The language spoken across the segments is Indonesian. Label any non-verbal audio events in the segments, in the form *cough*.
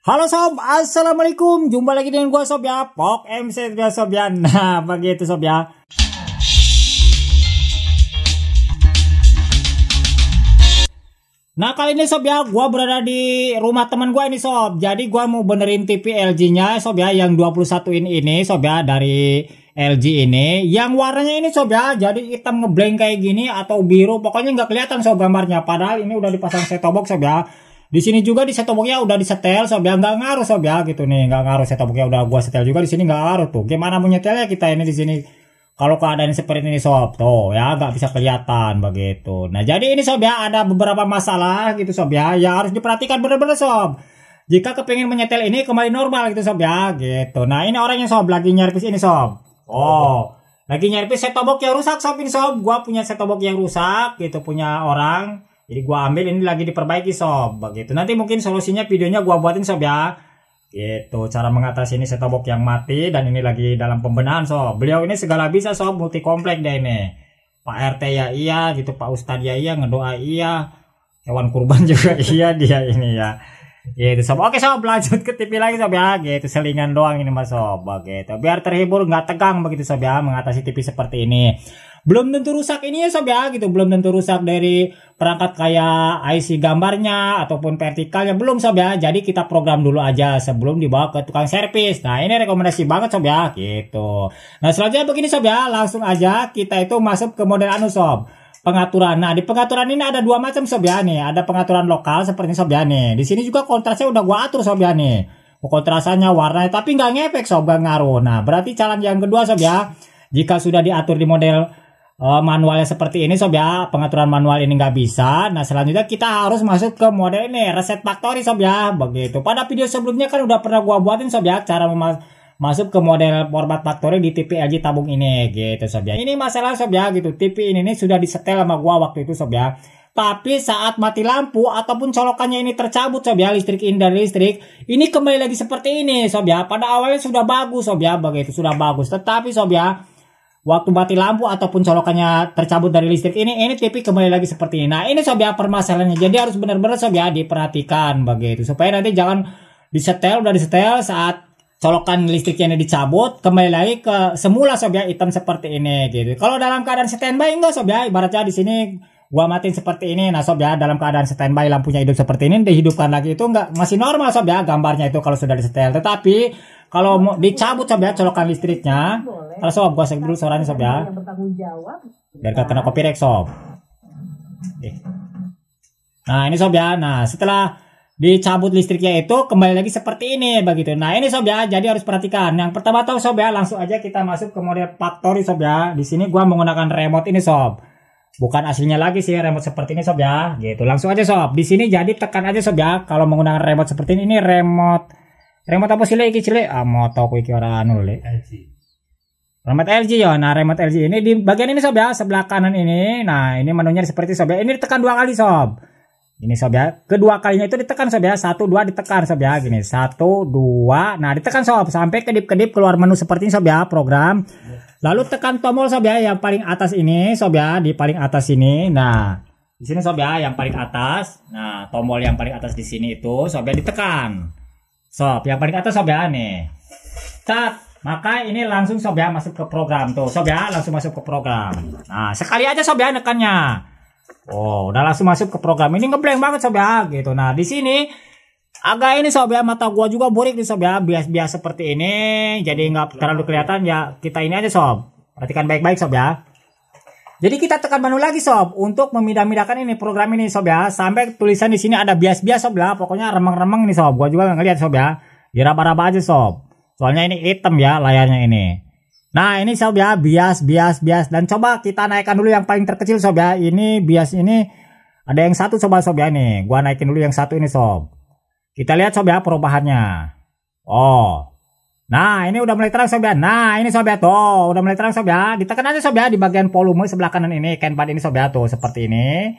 Halo Sob, Assalamualaikum. Jumpa lagi dengan gua Sob ya, Pok MC ya Sob ya. Nah, begitu Sob ya. Nah kali ini sob ya, gue berada di rumah teman gua ini sob. Jadi gua mau benerin TV LG-nya sob ya, yang 21 ini ini sob ya dari LG ini. Yang warnanya ini sob ya, jadi hitam ngeblank kayak gini atau biru. Pokoknya nggak kelihatan sob gambarnya. Padahal ini udah dipasang set box sob ya. Di sini juga di setup boxnya udah disetel sob ya nggak ngaruh sob ya gitu nih nggak ngaruh setup boxnya udah gua setel juga di sini nggak ngaruh tuh. Gimana mau nyetelnya kita ini di sini kalau keadaan seperti ini sob tuh ya nggak bisa kelihatan begitu nah jadi ini sob ya ada beberapa masalah gitu sob ya yang harus diperhatikan bener-bener sob jika kepingin menyetel ini kembali normal gitu sob ya gitu nah ini orangnya sob lagi nyerpis ini sob oh lagi nyerpis set yang rusak sob ini sob gua punya setobok yang rusak gitu punya orang jadi gua ambil ini lagi diperbaiki sob, begitu. Nanti mungkin solusinya videonya gua buatin sob ya. Gitu cara mengatasi ini setobok yang mati dan ini lagi dalam pembenahan sob. Beliau ini segala bisa sob, multi komplek deh ini. Pak RT ya iya gitu, Pak Ustadz ya iya, ngedoa iya, hewan kurban *laughs* juga iya dia ini ya gitu sob oke sob lanjut ke TV lagi sob ya gitu selingan doang ini mas sob begitu. biar terhibur nggak tegang begitu sob ya mengatasi TV seperti ini belum tentu rusak ini ya sob ya gitu belum tentu rusak dari perangkat kayak IC gambarnya ataupun vertikalnya belum sob ya jadi kita program dulu aja sebelum dibawa ke tukang servis nah ini rekomendasi banget sob ya gitu nah selanjutnya begini sob ya langsung aja kita itu masuk ke model anu sob pengaturan. Nah, di pengaturan ini ada dua macam sob ya nih. Ada pengaturan lokal seperti sob ya nih. Di sini juga kontrasnya udah gua atur sob ya nih. Kontrasannya warnanya tapi nggak ngepek sob gak ngaruh. Nah, berarti calon yang kedua sob ya. Jika sudah diatur di model Oh, manualnya seperti ini sob ya pengaturan manual ini nggak bisa nah selanjutnya kita harus masuk ke mode ini reset factory sob ya begitu pada video sebelumnya kan udah pernah gua buatin sob ya cara masuk ke model format factory di TV LG tabung ini gitu sob ya ini masalah sob ya gitu TV ini, ini sudah disetel sama gua waktu itu sob ya tapi saat mati lampu ataupun colokannya ini tercabut sob ya listrik indah listrik ini kembali lagi seperti ini sob ya pada awalnya sudah bagus sob ya begitu sudah bagus tetapi sob ya waktu mati lampu ataupun colokannya tercabut dari listrik ini ini TV kembali lagi seperti ini. Nah ini sobat permasalahannya. Jadi harus benar-benar sobat diperhatikan begitu supaya nanti jangan disetel udah disetel saat colokan listriknya ini dicabut kembali lagi ke semula sobat hitam seperti ini gitu. Kalau dalam keadaan standby enggak sobat ibaratnya di sini gua matiin seperti ini nah sob ya dalam keadaan standby lampunya hidup seperti ini dihidupkan lagi itu enggak masih normal sob ya gambarnya itu kalau sudah disetel. tetapi kalau mau dicabut sob ya colokan listriknya. Kalau sob gua dulu suaranya sob ya. Biar gak kena copyright sob. Nah ini sob ya. Nah setelah dicabut listriknya itu kembali lagi seperti ini begitu. Nah ini sob ya. Jadi harus perhatikan. Yang pertama tahu sob ya langsung aja kita masuk ke mode factory sob ya. Di sini gua menggunakan remote ini sob bukan aslinya lagi sih remote seperti ini sob ya gitu langsung aja sob di sini jadi tekan aja sob ya kalau menggunakan remote seperti ini ini remote remote apa sih le iki cilik ah moto ku iki ora anu le LG remote LG ya nah remote LG ini di bagian ini sob ya sebelah kanan ini nah ini menunya seperti sob ya ini ditekan dua kali sob ini sob ya kedua kalinya itu ditekan sob ya satu dua ditekan sob ya gini satu dua nah ditekan sob sampai kedip kedip keluar menu seperti ini sob ya program lalu tekan tombol sob ya yang paling atas ini sob ya di paling atas ini nah di sini sob ya yang paling atas nah tombol yang paling atas di sini itu sob ya ditekan sob yang paling atas sob ya nih cat maka ini langsung sob ya masuk ke program tuh sob ya langsung masuk ke program nah sekali aja sob ya nekannya oh udah langsung masuk ke program ini ngeblank banget sob ya gitu nah di sini agak ini sob ya mata gua juga burik nih sob ya bias-bias seperti ini jadi nggak terlalu kelihatan ya kita ini aja sob perhatikan baik-baik sob ya jadi kita tekan menu lagi sob untuk memindah-mindahkan ini program ini sob ya. Sampai tulisan di sini ada bias-bias sob ya. Pokoknya remeng-remeng ini sob. Gua juga ngeliat sob ya. Diraba-raba ya aja sob. Soalnya ini item ya layarnya ini. Nah ini sob ya bias bias bias dan coba kita naikkan dulu yang paling terkecil sob ya. Ini bias ini ada yang satu coba sob ya nih. Gua naikin dulu yang satu ini sob. Kita lihat sob ya perubahannya. Oh Nah, ini udah mulai terang sob Nah, ini sob tuh, udah mulai terang sob ya. Ditekan aja sob di bagian volume sebelah kanan ini, Kenpad ini sob tuh seperti ini.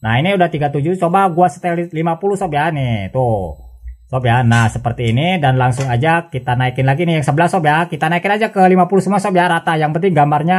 Nah, ini udah 37, coba gua setel 50 sob ya nih, tuh. Sob Nah, seperti ini dan langsung aja kita naikin lagi nih yang sebelah sob Kita naikin aja ke 50 semua sob rata. Yang penting gambarnya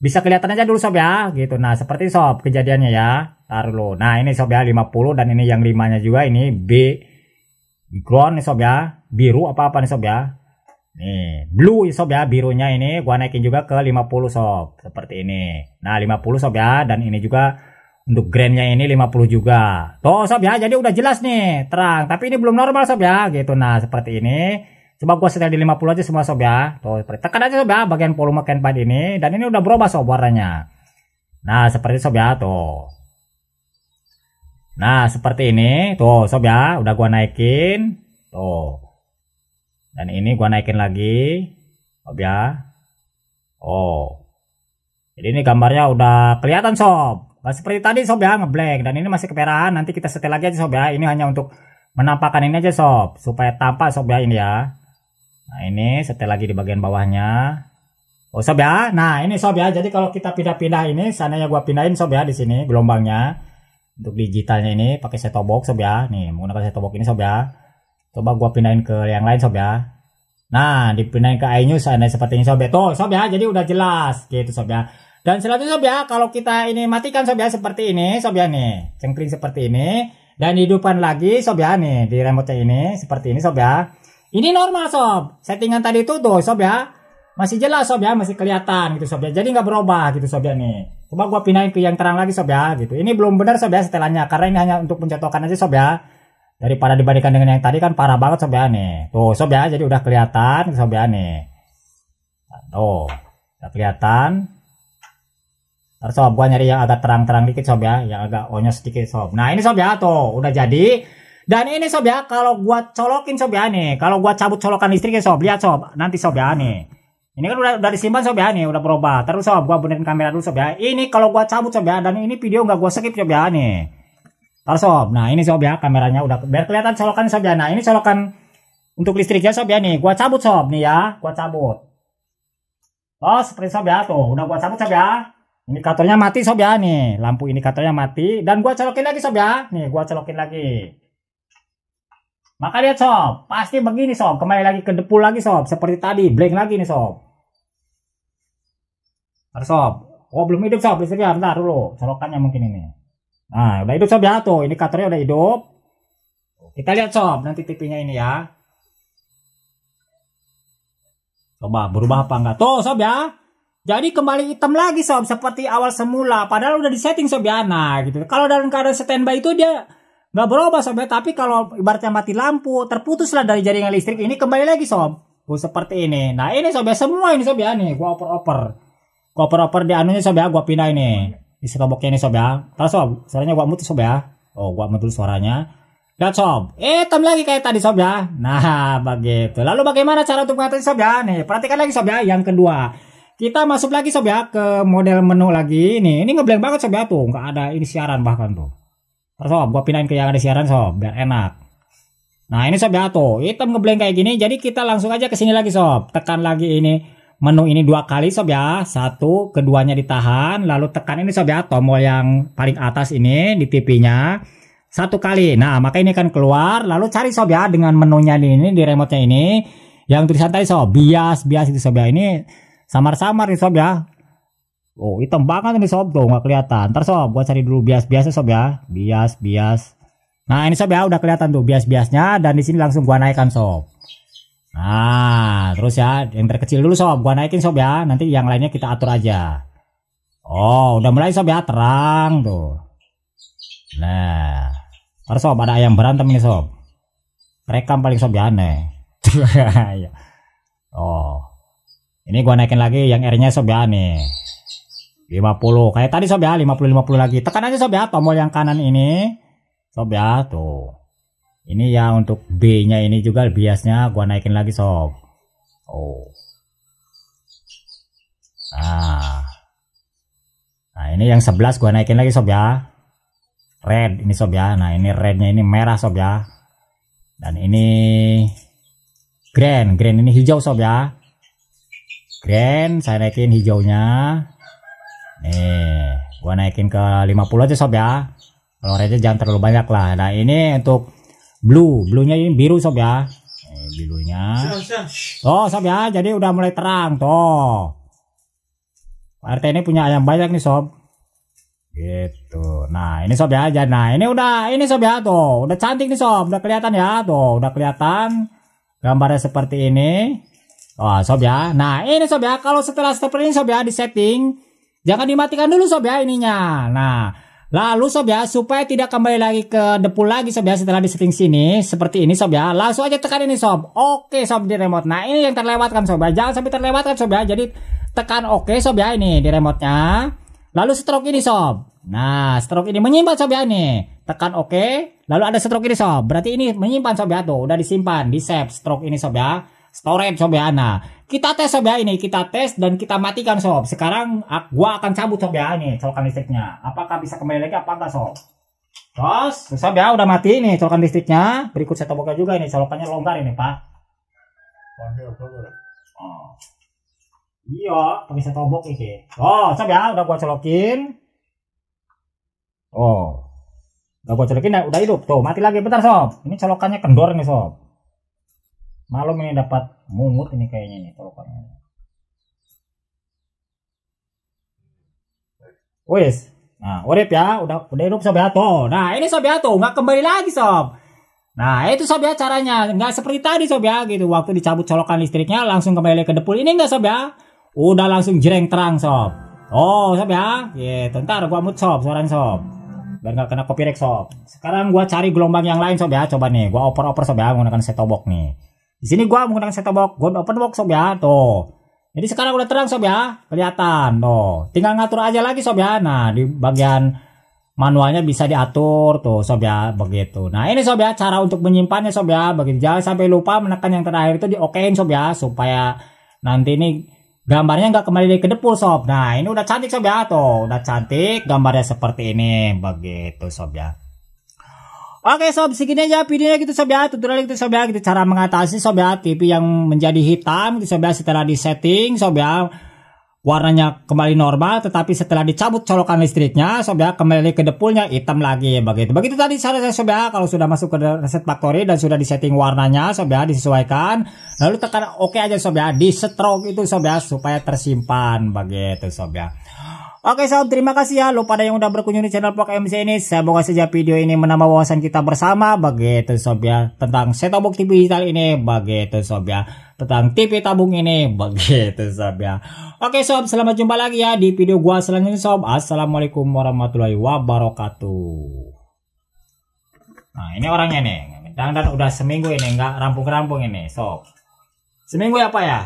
bisa kelihatan aja dulu sob gitu. Nah, seperti sob kejadiannya ya. Taruh lo. Nah, ini sob ya 50 dan ini yang limanya juga ini B ground nih sob ya. Biru apa-apa nih sob ya. Nih, blue sob ya, birunya ini gua naikin juga ke 50 sob, seperti ini. Nah, 50 sob ya dan ini juga untuk grandnya ini 50 juga. Tuh sob ya, jadi udah jelas nih, terang. Tapi ini belum normal sob ya, gitu. Nah, seperti ini. Coba gua setel di 50 aja semua sob ya. Tuh, seperti tekan aja sob ya bagian volume candlelight ini dan ini udah berubah sob warnanya. Nah, seperti sob ya, tuh. Nah, seperti ini. Tuh, sob ya, udah gua naikin. Tuh. Dan ini gua naikin lagi. Sob ya. Oh. Jadi ini gambarnya udah kelihatan sob. Gak seperti tadi sob ya ngeblank. Dan ini masih keperahan. Nanti kita setel lagi aja sob ya. Ini hanya untuk menampakkan ini aja sob. Supaya tampak sob ya ini ya. Nah ini setel lagi di bagian bawahnya. Oh sob ya. Nah ini sob ya. Jadi kalau kita pindah-pindah ini, seandainya gua pindahin sob ya di sini gelombangnya. Untuk digitalnya ini pakai setobok sob ya. Nih menggunakan setobok ini sob ya. Coba gua pindahin ke yang lain sob ya. Nah, dipindahin ke iNews ada seperti ini sob ya. Tuh sob ya, jadi udah jelas gitu sob ya. Dan selanjutnya sob ya, kalau kita ini matikan sob ya seperti ini sob ya nih. Cengkring seperti ini dan hidupan lagi sob ya nih di remote ini seperti ini sob ya. Ini normal sob. Settingan tadi itu tuh sob ya. Masih jelas sob ya, masih kelihatan gitu sob ya. Jadi nggak berubah gitu sob ya nih. Coba gua pindahin ke yang terang lagi sob ya gitu. Ini belum benar sob ya setelannya karena ini hanya untuk pencetokan aja sob ya daripada dibandingkan dengan yang tadi kan parah banget sob ya nih tuh sob ya jadi udah kelihatan sob ya nih tuh udah kelihatan Ntar sob gua nyari yang agak terang-terang dikit sob ya yang agak onyos sedikit sob nah ini sob ya tuh udah jadi dan ini sob ya kalau gua colokin sob ya nih kalau gua cabut colokan listriknya sob lihat sob nanti sob ya nih ini kan udah, udah disimpan sob ya nih, udah berubah. Terus sob, gua benerin kamera dulu sob ya. Ini kalau gua cabut sob ya, dan ini video nggak gua skip sob ya nih. Tar sob. Nah, ini sob ya kameranya udah biar kelihatan colokan sob ya. Nah, ini colokan untuk listriknya sob ya nih. Gua cabut sob nih ya. Gua cabut. Oh, seperti sob ya tuh. Udah gua cabut sob ya. Ini Indikatornya mati sob ya nih. Lampu ini indikatornya mati dan gua colokin lagi sob ya. Nih, gua colokin lagi. Maka lihat sob, pasti begini sob. Kembali lagi ke depul lagi sob, seperti tadi, blank lagi nih sob. Ntar sob. Oh, belum hidup sob, listriknya bentar dulu. Colokannya mungkin ini. Nah, udah hidup sob ya tuh. Ini katernya udah hidup. Kita lihat sob nanti tv ini ya. Coba berubah apa enggak? Tuh sob ya. Jadi kembali hitam lagi sob seperti awal semula. Padahal udah disetting sob ya. Nah gitu. Kalau dalam keadaan standby itu dia nggak berubah sob ya. Tapi kalau ibaratnya mati lampu terputuslah dari jaringan listrik ini kembali lagi sob. Tuh seperti ini. Nah ini sob ya semua ini sob ya nih. Gua oper-oper. Gua oper-oper di anunya sob ya. Gua pindah ini isi toboknya ini sob ya tahu sob suaranya gua mutus sob ya oh gua mutus suaranya lihat sob hitam eh, lagi kayak tadi sob ya nah *laughs* begitu lalu bagaimana cara untuk mengatasi sob ya nih perhatikan lagi sob ya yang kedua kita masuk lagi sob ya ke model menu lagi nih ini ngeblank banget sob ya tuh nggak ada ini siaran bahkan tuh Tahu sob gua pindahin ke yang ada siaran sob biar enak nah ini sob ya tuh hitam ngeblank kayak gini jadi kita langsung aja ke sini lagi sob tekan lagi ini menu ini dua kali sob ya. Satu, keduanya ditahan, lalu tekan ini sob ya, tombol yang paling atas ini di TV-nya. Satu kali. Nah, maka ini akan keluar, lalu cari sob ya dengan menunya ini di remote-nya ini. Yang tulisan tadi sob, bias, bias itu sob ya. Ini samar-samar nih sob ya. Oh, hitam banget ini sob tuh, nggak kelihatan. Ntar sob, buat cari dulu bias-biasnya sob ya. Bias, bias. Nah, ini sob ya, udah kelihatan tuh bias-biasnya dan di sini langsung gua naikkan sob. Nah, terus ya, yang terkecil dulu sob, gua naikin sob ya. Nanti yang lainnya kita atur aja. Oh, udah mulai sob ya, terang tuh. Nah, terus sob ada ayam berantem nih sob. Rekam paling sob ya aneh. *laughs* Iya. oh, ini gua naikin lagi yang R-nya sob ya nih. 50 kayak tadi sob ya 50 50 lagi tekan aja sob ya tombol yang kanan ini sob ya tuh ini ya untuk B nya ini juga biasnya gua naikin lagi sob oh nah nah ini yang 11 gua naikin lagi sob ya red ini sob ya nah ini rednya ini merah sob ya dan ini green green ini hijau sob ya Green saya naikin hijaunya nih gua naikin ke 50 aja sob ya kalau rednya jangan terlalu banyak lah nah ini untuk blue bluenya ini biru sob ya eh, birunya oh sob ya jadi udah mulai terang tuh Pak ini punya ayam banyak nih sob gitu nah ini sob ya jadi, nah ini udah ini sob ya tuh udah cantik nih sob udah kelihatan ya tuh udah kelihatan gambarnya seperti ini oh sob ya nah ini sob ya kalau setelah seperti ini sob ya di setting jangan dimatikan dulu sob ya ininya nah Lalu sob ya, supaya tidak kembali lagi ke depul lagi sob ya setelah di setting sini seperti ini sob ya. Langsung aja tekan ini sob. Oke sob di remote. Nah, ini yang terlewatkan sob ya. Jangan sampai terlewatkan sob ya. Jadi tekan oke sob ya ini di remote-nya. Lalu stroke ini sob. Nah, stroke ini menyimpan sob ya ini. Tekan oke. Lalu ada stroke ini sob. Berarti ini menyimpan sob ya tuh. Udah disimpan di save stroke ini sob ya. Storage sob ya. Nah, kita tes sob ya ini, kita tes dan kita matikan sob. Sekarang gua akan cabut sob ya ini colokan listriknya. Apakah bisa kembali lagi apa enggak sob? Terus, sob ya udah mati ini colokan listriknya. Berikut saya tobokan juga ini, colokannya longgar ini, Pak. Oh. Iya, saya tobok ini. Oh, sob ya udah gua colokin. Oh. Udah gua colokin udah hidup. Tuh, mati lagi bentar sob. Ini colokannya kendor nih sob malam ini dapat mungut ini kayaknya nih kalau kalian wes nah udah ya udah udah hidup sob nah ini sobiato nggak kembali lagi sob nah itu sob ya caranya nggak seperti tadi sob ya gitu waktu dicabut colokan listriknya langsung kembali ke depul ini nggak sob ya udah langsung jereng terang sob oh sob ya ya gitu, tentar gua mut sob seorang sob biar nggak kena copyright sob sekarang gua cari gelombang yang lain sob ya coba nih gua oper-oper sob ya menggunakan setobok nih di sini gua menggunakan set box, gua open box sob ya, tuh. Jadi sekarang udah terang sob ya, kelihatan tuh. Tinggal ngatur aja lagi sob ya. Nah, di bagian manualnya bisa diatur tuh sob ya, begitu. Nah, ini sob ya cara untuk menyimpannya sob ya. Begitu jangan sampai lupa menekan yang terakhir itu di okein sob ya supaya nanti ini gambarnya nggak kembali ke depur sob. Nah, ini udah cantik sob ya tuh, udah cantik gambarnya seperti ini begitu sob ya. Oke sob, segini aja videonya gitu sob ya. Tutorial gitu sob ya, gitu cara mengatasi sob ya TV yang menjadi hitam gitu sob ya setelah disetting sob ya. Warnanya kembali normal tetapi setelah dicabut colokan listriknya sob ya kembali ke depulnya hitam lagi begitu. Begitu tadi cara saya sob ya kalau sudah masuk ke reset factory dan sudah di setting warnanya sob ya disesuaikan lalu tekan oke okay aja sob ya di stroke itu sob ya supaya tersimpan begitu sob ya. Oke sahabat terima kasih ya lo pada yang udah berkunjung di channel Pak MC ini. Semoga saja video ini menambah wawasan kita bersama begitu sob ya tentang setobok TV digital ini begitu sob ya tentang TV tabung ini begitu sob ya. Oke sob selamat jumpa lagi ya di video gua selanjutnya sob. Assalamualaikum warahmatullahi wabarakatuh. Nah ini orangnya nih dan dan udah seminggu ini nggak rampung-rampung ini sob. Seminggu apa ya?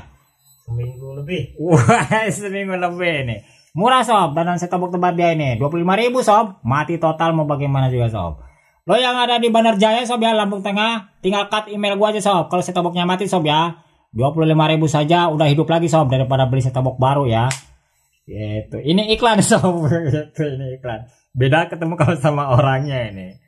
Seminggu lebih. Wah *laughs* seminggu lebih nih. Murah sob, dan setobok tebar dia ini. 25.000 sob, mati total mau bagaimana juga sob. Lo yang ada di Bandar Jaya sob ya, Lampung Tengah, tinggal cut email gua aja sob. Kalau setoboknya mati sob ya, 25.000 saja udah hidup lagi sob daripada beli setobok baru ya. Itu, Ini iklan *laughs* sob, itu ini iklan. Beda ketemu kalau sama orangnya ini.